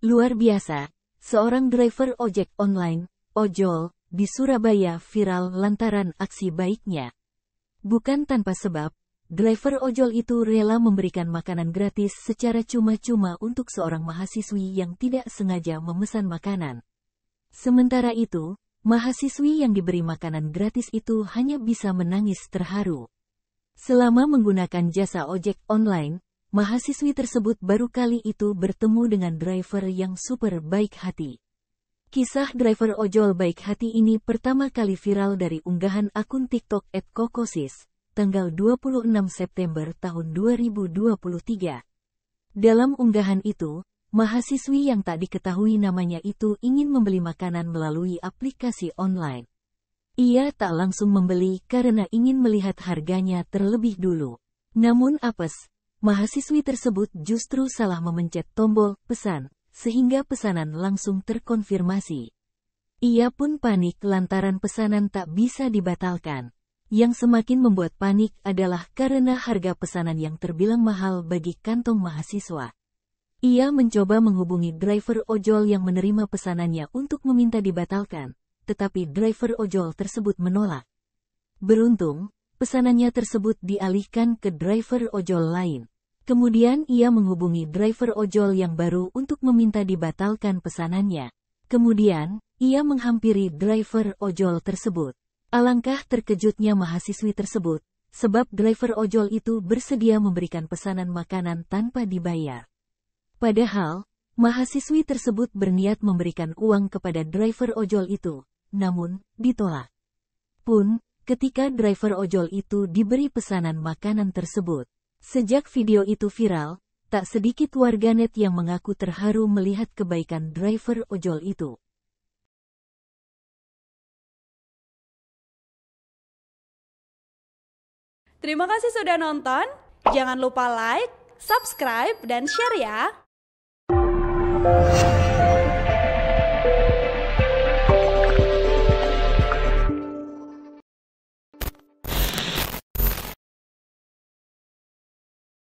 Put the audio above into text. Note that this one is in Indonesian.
Luar biasa, seorang driver ojek online, ojol, di Surabaya viral lantaran aksi baiknya. Bukan tanpa sebab, driver ojol itu rela memberikan makanan gratis secara cuma-cuma untuk seorang mahasiswi yang tidak sengaja memesan makanan. Sementara itu, mahasiswi yang diberi makanan gratis itu hanya bisa menangis terharu. Selama menggunakan jasa ojek online, mahasiswi tersebut baru kali itu bertemu dengan driver yang super baik hati. Kisah driver ojol baik hati ini pertama kali viral dari unggahan akun TikTok @kokosis, tanggal 26 September tahun 2023. Dalam unggahan itu, mahasiswi yang tak diketahui namanya itu ingin membeli makanan melalui aplikasi online. Ia tak langsung membeli karena ingin melihat harganya terlebih dulu. Namun apes, mahasiswi tersebut justru salah memencet tombol pesan, sehingga pesanan langsung terkonfirmasi. Ia pun panik lantaran pesanan tak bisa dibatalkan. Yang semakin membuat panik adalah karena harga pesanan yang terbilang mahal bagi kantong mahasiswa. Ia mencoba menghubungi driver ojol yang menerima pesanannya untuk meminta dibatalkan, tetapi driver ojol tersebut menolak. Beruntung, Pesanannya tersebut dialihkan ke driver ojol lain. Kemudian ia menghubungi driver ojol yang baru untuk meminta dibatalkan pesanannya. Kemudian, ia menghampiri driver ojol tersebut. Alangkah terkejutnya mahasiswi tersebut, sebab driver ojol itu bersedia memberikan pesanan makanan tanpa dibayar. Padahal, mahasiswi tersebut berniat memberikan uang kepada driver ojol itu, namun ditolak. Pun, ketika driver ojol itu diberi pesanan makanan tersebut. Sejak video itu viral, tak sedikit warganet yang mengaku terharu melihat kebaikan driver ojol itu. Terima kasih sudah nonton. Jangan lupa like, subscribe, dan share ya.